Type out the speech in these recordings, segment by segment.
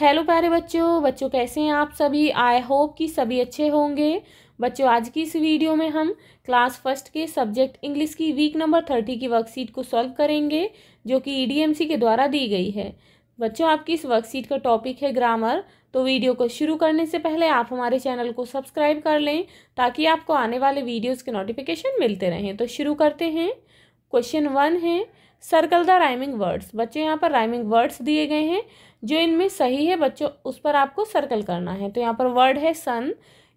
hello प्यारे बच्चों बच्चों कैसे हैं आप सभी आई होप कि सभी अच्छे होंगे बच्चों आज की इस वीडियो में हम क्लास फर्स्ट के सब्जेक्ट इंग्लिश की वीक नंबर थर्टी की वर्कशीट को सॉल्व करेंगे जो कि ईडीएमसी e के द्वारा दी गई है बच्चों आपकी इस वर्कशीट का टॉपिक है ग्रामर तो वीडियो को शुरू करने से पहले आप हमारे चैनल को सब्सक्राइब कर लें ताकि आपको आने वाले वीडियोज़ के नोटिफिकेशन मिलते रहें तो शुरू करते हैं क्वेश्चन वन है सर्कल द राइमिंग वर्ड्स बच्चे यहाँ पर राइमिंग वर्ड्स दिए गए हैं जो इनमें सही है बच्चों उस पर आपको सर्कल करना है तो यहाँ पर वर्ड है सन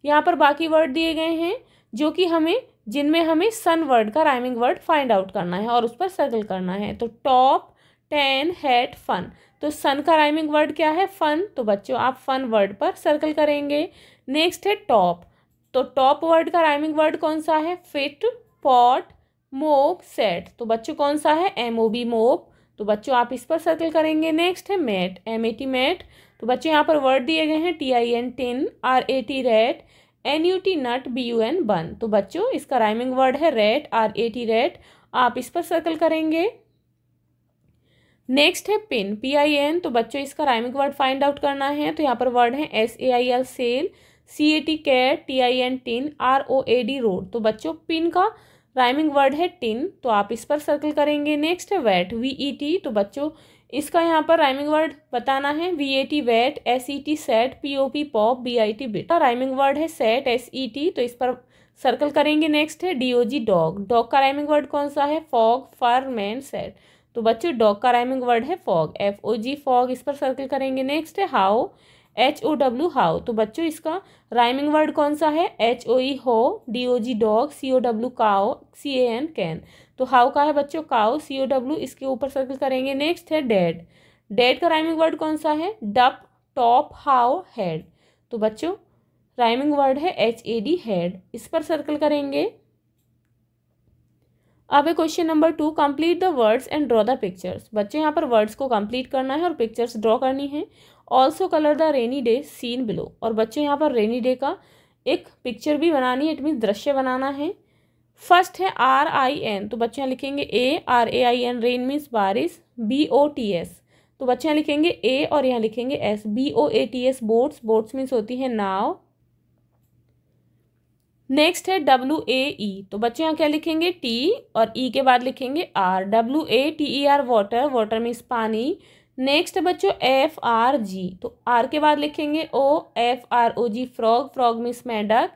यहाँ पर बाकी वर्ड दिए गए हैं जो कि हमें जिनमें हमें सन वर्ड का राइमिंग वर्ड फाइंड आउट करना है और उस पर सर्कल करना है तो टॉप टेन हैट फन तो सन का राइमिंग वर्ड क्या है फन तो बच्चों आप फन वर्ड पर सर्कल करेंगे नेक्स्ट है टॉप तो टॉप वर्ड का राइमिंग वर्ड कौन सा है फिट पॉट मोक सेट तो बच्चों कौन सा है एम ओ बी मोब तो बच्चों आप इस पर सर्कल करेंगे नेक्स्ट है mat M A T mat तो बच्चों यहाँ पर वर्ड दिए गए हैं T I N tin R A T rat N U T nut B U N bun तो बच्चों इसका राइमिंग वर्ड है rat R A T rat आप इस पर सर्कल करेंगे नेक्स्ट है पिन पी आई एन तो बच्चों इसका राइमिंग वर्ड फाइंड आउट करना है तो यहाँ पर वर्ड है S A I L sail C A T cat T I N tin R O A D road तो बच्चों पिन का राइमिंग वर्ड है टिन तो आप इस पर सर्कल करेंगे नेक्स्ट है वैट वी ई टी तो बच्चों इसका यहाँ पर राइमिंग वर्ड बताना है V A T vat S E T set P O P pop B I T bit rhyming word है सेट एस ई टी तो इस पर सर्कल करेंगे नेक्स्ट है D O G dog dog का rhyming word कौन सा है फॉग फर मैन सेट तो बच्चों डॉग का राइमिंग वर्ड है fog F O G fog इस पर सर्कल करेंगे नेक्स्ट है how H O W how तो बच्चों इसका राइमिंग वर्ड कौन सा है H O E hoe D O G dog C O W cow C A N can तो हाउ का है बच्चों काओ सी ओ डब्ल्यू इसके ऊपर सर्कल करेंगे नेक्स्ट है डेड डेड का राइमिंग वर्ड कौन सा है डप टॉप हाउ हेड तो बच्चों राइमिंग वर्ड है एच ए डी हेड इस पर सर्कल करेंगे अब है question number two complete the words and draw the pictures बच्चों यहाँ पर वर्ड्स को कंप्लीट करना है और पिक्चर्स ड्रॉ करनी है also colour the rainy day scene below और बच्चों यहाँ पर रेनी डे का एक पिक्चर भी बनानी है इट मीन दृश्य बनाना है फर्स्ट है आर आई एन तो बच्चे यहाँ लिखेंगे A R A I N rain means बारिश बी ओ टी एस तो बच्चे यहाँ लिखेंगे ए और यहाँ लिखेंगे S B O A T S boats boats means होती है नाव नेक्स्ट है डब्ल्यू ए ई तो बच्चे यहाँ क्या लिखेंगे टी और ई e के बाद लिखेंगे R W A T E R water water means पानी नेक्स्ट बच्चों एफ आर जी तो आर के बाद लिखेंगे O F R O G frog frog means मैडक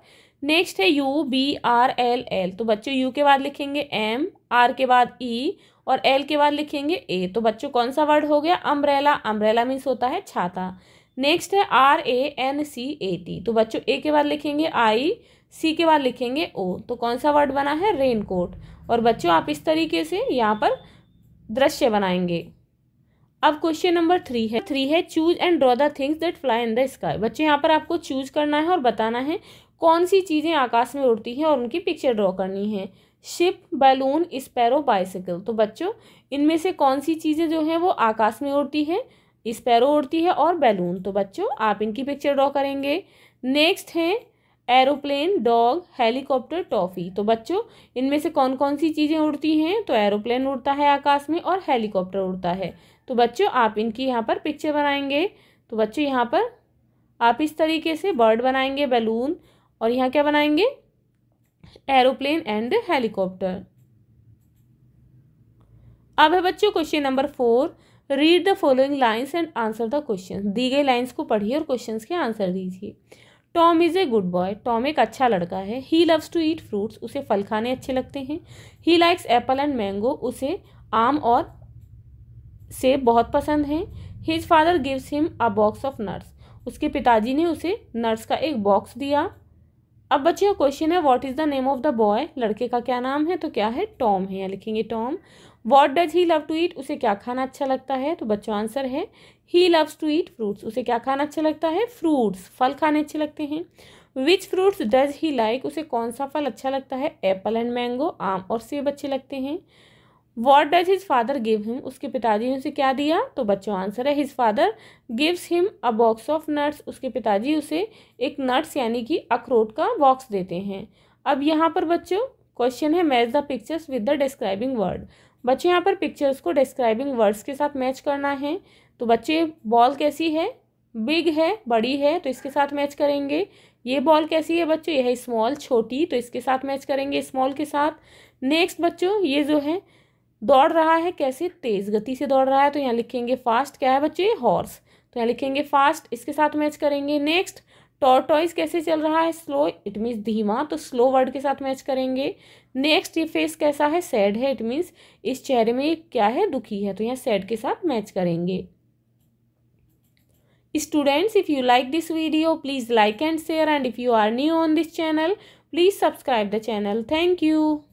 नेक्स्ट है U B R L L तो बच्चों यू के बाद लिखेंगे एम आर के बाद ई e और एल के बाद लिखेंगे ए तो बच्चों कौन सा वर्ड हो गया अम्ब्रेला अम्ब्रेला मीन्स होता है छाता नेक्स्ट है R A N C A T तो बच्चों ए के बाद लिखेंगे आई सी के बाद लिखेंगे ओ तो कौन सा वर्ड बना है रेनकोट और बच्चों आप इस तरीके से यहाँ पर दृश्य बनाएंगे अब क्वेश्चन नंबर थ्री है थ्री है choose and draw the things that fly in the sky बच्चे यहाँ पर आपको चूज करना है और बताना है कौन सी चीज़ें आकाश में उड़ती हैं और उनकी पिक्चर ड्रॉ करनी है शिप बैलून स्पैरो बाइसिकल तो बच्चों इनमें से कौन सी चीज़ें जो हैं वो आकाश में उड़ती है स्पैरो उड़ती है और बैलून तो बच्चों आप इनकी पिक्चर ड्रॉ करेंगे नेक्स्ट है एरोप्लेन डॉग हेलीकॉप्टर टॉफ़ी तो बच्चों इनमें से कौन कौन सी चीज़ें उड़ती हैं तो एरोप्लेन उड़ता है आकाश में और हेलीकॉप्टर उड़ता है तो बच्चों आप इनकी यहाँ पर पिक्चर बनाएंगे तो बच्चों यहाँ पर आप इस तरीके से बर्ड बनाएंगे बैलून और यहाँ क्या बनाएंगे एरोप्लेन एंड हेलीकॉप्टर अब है बच्चों question number four read the following lines and answer the question दी गई लाइन्स को पढ़िए और क्वेश्चन के आंसर दीजिए Tom is a good boy Tom एक अच्छा लड़का है he loves to eat fruits उसे फल खाने अच्छे लगते हैं he likes apple and mango उसे आम और सेब बहुत पसंद हैं his father gives him a box of nuts उसके पिताजी ने उसे नट्स का एक बॉक्स दिया अब बच्चे का क्वेश्चन है what is the name of the boy लड़के का क्या नाम है तो क्या है टॉम है लिखेंगे Tom what does he love to eat उसे क्या खाना अच्छा लगता है तो बच्चों आंसर है he loves to eat fruits उसे क्या खाना अच्छा लगता है फ्रूट्स फल खाने अच्छे लगते हैं which fruits does he like उसे कौन सा फल अच्छा लगता है एप्पल एंड मैंगो आम और सेब अच्छे लगते हैं what does his father give him उसके पिताजी ने उसे क्या दिया तो बच्चों आंसर है his father gives him a box of nuts उसके पिताजी उसे एक नट्स यानी कि अखरोट का बॉक्स देते हैं अब यहाँ पर बच्चों क्वेश्चन है match the pictures with the describing word बच्चे यहाँ पर पिक्चर्स को डिस्क्राइबिंग वर्ड्स के साथ मैच करना है तो बच्चे बॉल कैसी है बिग है बड़ी है तो इसके साथ मैच करेंगे ये बॉल कैसी है बच्चों यह है स्मॉल छोटी तो इसके साथ मैच करेंगे स्मॉल के साथ नेक्स्ट बच्चों ये जो है दौड़ रहा है कैसे तेज़ गति से दौड़ रहा है तो यहाँ लिखेंगे फास्ट क्या है बच्चे हॉर्स तो यहाँ लिखेंगे फास्ट इसके साथ मैच करेंगे नेक्स्ट टॉर्टॉइज कैसे चल रहा है स्लो इट मीन्स धीमा तो स्लो वर्ड के साथ मैच करेंगे नेक्स्ट ये फेस कैसा है सैड है इट मीन्स इस चेहरे में क्या है दुखी है तो यहाँ सैड के साथ मैच करेंगे students if you like this video please like and share and if you are new on this channel please subscribe the channel thank you